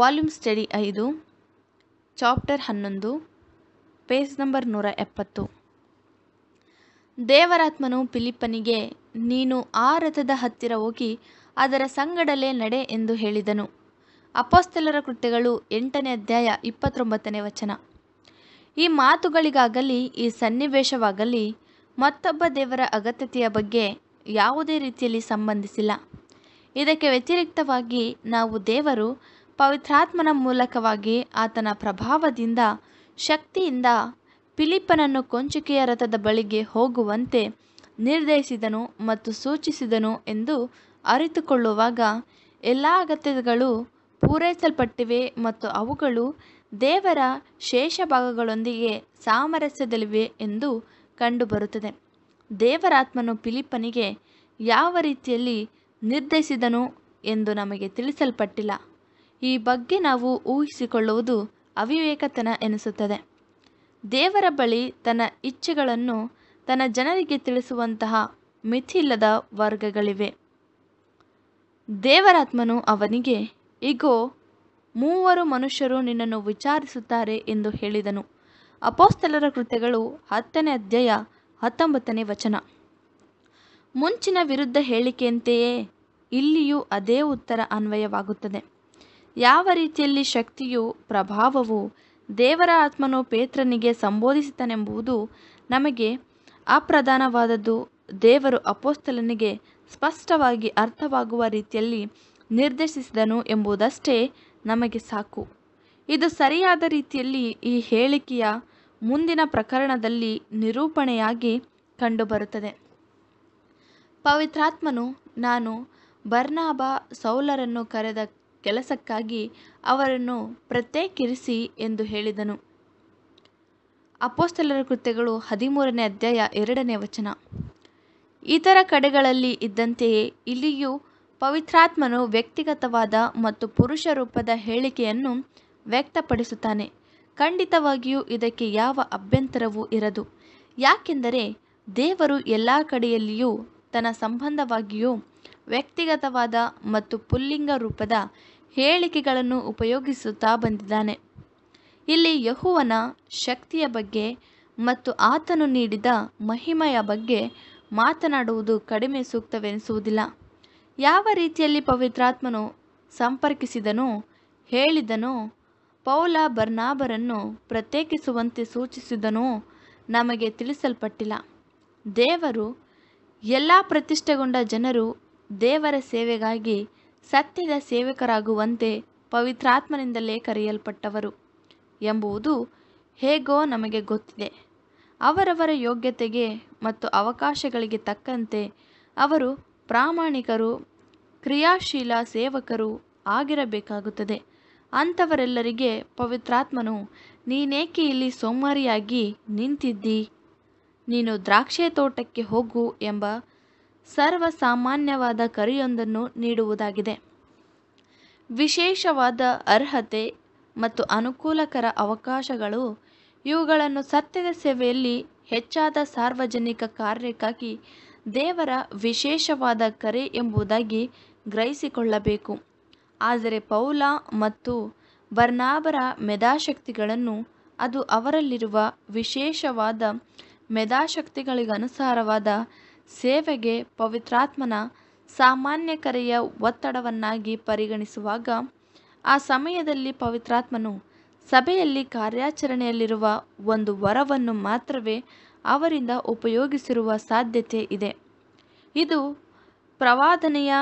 volume study ಐದು chapter ಹನ್ನೊಂದು page number ನೂರ ಎಪ್ಪತ್ತು ದೇವರಾತ್ಮನು ಫಿಲಿಪ್ಪನಿಗೆ ನೀನು ಆ ರಥದ ಹತ್ತಿರ ಹೋಗಿ ಅದರ ಸಂಗಡಲೇ ನಡೆ ಎಂದು ಹೇಳಿದನು ಅಪೋಸ್ತಲರ ಕೃತ್ಯಗಳು ಎಂಟನೇ ಅಧ್ಯಾಯ ಇಪ್ಪತ್ತೊಂಬತ್ತನೇ ವಚನ ಈ ಮಾತುಗಳಿಗಾಗಲಿ ಈ ಸನ್ನಿವೇಶವಾಗಲಿ ಮತ್ತೊಬ್ಬ ದೇವರ ಅಗತ್ಯತೆಯ ಬಗ್ಗೆ ಯಾವುದೇ ರೀತಿಯಲ್ಲಿ ಸಂಬಂಧಿಸಿಲ್ಲ ಇದಕ್ಕೆ ವ್ಯತಿರಿಕ್ತವಾಗಿ ನಾವು ದೇವರು ಪವಿತ್ರಾತ್ಮನ ಮೂಲಕವಾಗಿ ಆತನ ಪ್ರಭಾವದಿಂದ ಶಕ್ತಿಯಿಂದ ಫಿಲಿಪ್ಪನನ್ನು ಕೊಂಚಿಕೆಯ ರಥದ ಬಳಿಗೆ ಹೋಗುವಂತೆ ನಿರ್ದೇಶಿಸಿದನು ಮತ್ತು ಸೂಚಿಸಿದನು ಎಂದು ಅರಿತುಕೊಳ್ಳುವಾಗ ಎಲ್ಲ ಅಗತ್ಯಗಳು ಪೂರೈಸಲ್ಪಟ್ಟಿವೆ ಮತ್ತು ಅವುಗಳು ದೇವರ ಶೇಷ ಭಾಗಗಳೊಂದಿಗೆ ಸಾಮರಸ್ಯದಲ್ಲಿವೆ ಎಂದು ಕಂಡುಬರುತ್ತದೆ ದೇವರಾತ್ಮನು ಫಿಲಿಪ್ಪನಿಗೆ ಯಾವ ರೀತಿಯಲ್ಲಿ ನಿರ್ಧರಿಸಿದನು ಎಂದು ನಮಗೆ ತಿಳಿಸಲ್ಪಟ್ಟಿಲ್ಲ ಈ ಬಗ್ಗೆ ನಾವು ಊಹಿಸಿಕೊಳ್ಳುವುದು ಅವಿವೇಕತನ ಎನಿಸುತ್ತದೆ ದೇವರ ಬಳಿ ತನ್ನ ಇಚ್ಛೆಗಳನ್ನು ತನ್ನ ಜನರಿಗೆ ತಿಳಿಸುವಂತಹ ಮಿತಿಯಿಲ್ಲದ ವರ್ಗಗಳಿವೆ ದೇವರಾತ್ಮನು ಅವನಿಗೆ ಇಗೋ ಮೂವರು ಮನುಷ್ಯರು ನಿನ್ನನ್ನು ವಿಚಾರಿಸುತ್ತಾರೆ ಎಂದು ಹೇಳಿದನು ಅಪೋಸ್ತಲರ ಕೃತ್ಯಗಳು ಹತ್ತನೇ ಅಧ್ಯಾಯ ಹತ್ತೊಂಬತ್ತನೇ ವಚನ ಮುಂಚಿನ ವಿರುದ್ಧ ಹೇಳಿಕೆಯಂತೆಯೇ ಇಲ್ಲಿಯೂ ಅದೇ ಉತ್ತರ ಅನ್ವಯವಾಗುತ್ತದೆ ಯಾವ ರೀತಿಯಲ್ಲಿ ಶಕ್ತಿಯು ಪ್ರಭಾವವು ದೇವರ ಆತ್ಮನು ಪೇತ್ರನಿಗೆ ಸಂಬೋಧಿಸಿದನೆಂಬುದು ನಮಗೆ ಅಪ್ರಧಾನವಾದದ್ದು ದೇವರು ಅಪೋಸ್ತಲನಿಗೆ ಸ್ಪಷ್ಟವಾಗಿ ಅರ್ಥವಾಗುವ ರೀತಿಯಲ್ಲಿ ನಿರ್ದೇಶಿಸಿದನು ಎಂಬುದಷ್ಟೇ ನಮಗೆ ಸಾಕು ಇದು ಸರಿಯಾದ ರೀತಿಯಲ್ಲಿ ಈ ಹೇಳಿಕೆಯ ಮುಂದಿನ ಪ್ರಕರಣದಲ್ಲಿ ನಿರೂಪಣೆಯಾಗಿ ಕಂಡುಬರುತ್ತದೆ ಪವಿತ್ರಾತ್ಮನು ನಾನು ಬರ್ನಾಬ ಸೌಲರನ್ನು ಕರೆದ ಕೆಲಸಕ್ಕಾಗಿ ಅವರನ್ನು ಪ್ರತ್ಯೇಕಿರಿಸಿ ಎಂದು ಹೇಳಿದನು ಅಪೋಸ್ತಲರ ಕೃತ್ಯಗಳು ಹದಿಮೂರನೇ ಅಧ್ಯಾಯ ಎರಡನೇ ವಚನ ಇತರ ಕಡೆಗಳಲ್ಲಿ ಇದ್ದಂತೆಯೇ ಇಲ್ಲಿಯೂ ಪವಿತ್ರಾತ್ಮನು ವ್ಯಕ್ತಿಗತವಾದ ಮತ್ತು ಪುರುಷ ರೂಪದ ಹೇಳಿಕೆಯನ್ನು ವ್ಯಕ್ತಪಡಿಸುತ್ತಾನೆ ಖಂಡಿತವಾಗಿಯೂ ಇದಕ್ಕೆ ಯಾವ ಅಭ್ಯಂತರವೂ ಇರದು ಯಾಕೆಂದರೆ ದೇವರು ಎಲ್ಲ ಕಡೆಯಲ್ಲಿಯೂ ತನ್ನ ಸಂಬಂಧವಾಗಿಯೂ ವ್ಯಕ್ತಿಗತವಾದ ಮತ್ತು ಪುಲ್ಲಿಂಗ ರೂಪದ ಹೇಳಿಕೆಗಳನ್ನು ಉಪಯೋಗಿಸುತ್ತಾ ಬಂದಿದ್ದಾನೆ ಇಲ್ಲಿ ಯಹುವನ ಶಕ್ತಿಯ ಬಗ್ಗೆ ಮತ್ತು ಆತನು ನೀಡಿದ ಮಹಿಮೆಯ ಬಗ್ಗೆ ಮಾತನಾಡುವುದು ಕಡಿಮೆ ಸೂಕ್ತವೆನಿಸುವುದಿಲ್ಲ ಯಾವ ರೀತಿಯಲ್ಲಿ ಪವಿತ್ರಾತ್ಮನು ಸಂಪರ್ಕಿಸಿದನೋ ಹೇಳಿದನೋ ಪೌಲ ಬರ್ನಾಬರನ್ನು ಪ್ರತ್ಯೇಕಿಸುವಂತೆ ಸೂಚಿಸಿದನೋ ನಮಗೆ ತಿಳಿಸಲ್ಪಟ್ಟಿಲ್ಲ ದೇವರು ಎಲ್ಲ ಪ್ರತಿಷ್ಠೆಗೊಂಡ ಜನರು ದೇವರ ಸೇವೆಗಾಗಿ ಸತ್ಯದ ಸೇವಕರಾಗುವಂತೆ ಪವಿತ್ರಾತ್ಮನಿಂದಲೇ ಕರೆಯಲ್ಪಟ್ಟವರು ಎಂಬುದು ಹೇಗೋ ನಮಗೆ ಗೊತ್ತಿದೆ ಅವರವರ ಯೋಗ್ಯತೆಗೆ ಮತ್ತು ಅವಕಾಶಗಳಿಗೆ ತಕ್ಕಂತೆ ಅವರು ಪ್ರಾಮಾಣಿಕರು ಕ್ರಿಯಾಶೀಲ ಸೇವಕರು ಆಗಿರಬೇಕಾಗುತ್ತದೆ ಅಂಥವರೆಲ್ಲರಿಗೆ ಪವಿತ್ರಾತ್ಮನು ನೀನೇಕೆ ಇಲ್ಲಿ ಸೋಮಾರಿಯಾಗಿ ನಿಂತಿದ್ದಿ ನೀನು ದ್ರಾಕ್ಷೆ ತೋಟಕ್ಕೆ ಹೋಗು ಎಂಬ ಸರ್ವಸಾಮಾನ್ಯವಾದ ಕರೆಯೊಂದನ್ನು ನೀಡುವುದಾಗಿದೆ ವಿಶೇಷವಾದ ಅರ್ಹತೆ ಮತ್ತು ಅನುಕೂಲಕರ ಅವಕಾಶಗಳು ಇವುಗಳನ್ನು ಸತ್ಯದ ಸೇವೆಯಲ್ಲಿ ಹೆಚ್ಚಾದ ಸಾರ್ವಜನಿಕ ಕಾರ್ಯಕ್ಕಾಗಿ ದೇವರ ವಿಶೇಷವಾದ ಕರೆ ಎಂಬುದಾಗಿ ಗ್ರಹಿಸಿಕೊಳ್ಳಬೇಕು ಆದರೆ ಪೌಲ ಮತ್ತು ಬರ್ನಾಬರ ಮೆಧಾಶಕ್ತಿಗಳನ್ನು ಅದು ಅವರಲ್ಲಿರುವ ವಿಶೇಷವಾದ ಮೆಧಾಶಕ್ತಿಗಳಿಗನುಸಾರವಾದ ಸೇವೆಗೆ ಪವಿತ್ರಾತ್ಮನ ಸಾಮಾನ್ಯ ಕರೆಯ ಒತ್ತಡವನ್ನಾಗಿ ಪರಿಗಣಿಸುವಾಗ ಆ ಸಮಯದಲ್ಲಿ ಪವಿತ್ರಾತ್ಮನು ಸಭೆಯಲ್ಲಿ ಕಾರ್ಯಾಚರಣೆಯಲ್ಲಿರುವ ಒಂದು ವರವನ್ನು ಮಾತ್ರವೇ ಅವರಿಂದ ಉಪಯೋಗಿಸಿರುವ ಸಾಧ್ಯತೆ ಇದೆ ಇದು ಪ್ರವಾದನೆಯ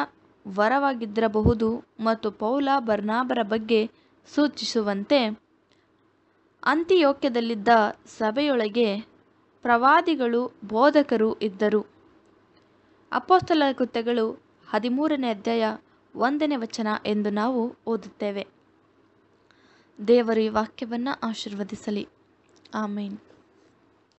ವರವಾಗಿದ್ದಿರಬಹುದು ಮತ್ತು ಪೌಲ ಬರ್ನಾಬರ ಬಗ್ಗೆ ಸೂಚಿಸುವಂತೆ ಅಂತ್ಯಯೋಕ್ಯದಲ್ಲಿದ್ದ ಸಭೆಯೊಳಗೆ ಪ್ರವಾದಿಗಳು ಬೋಧಕರು ಇದ್ದರು ಅಪೋಸ್ತಲ ಕೃತ್ಯಗಳು ಹದಿಮೂರನೇ ಅಧ್ಯಾಯ ಒಂದನೇ ವಚನ ಎಂದು ನಾವು ಓದುತ್ತೇವೆ ದೇವರು ಈ ವಾಕ್ಯವನ್ನು ಆಶೀರ್ವದಿಸಲಿ ಆಮೇನ್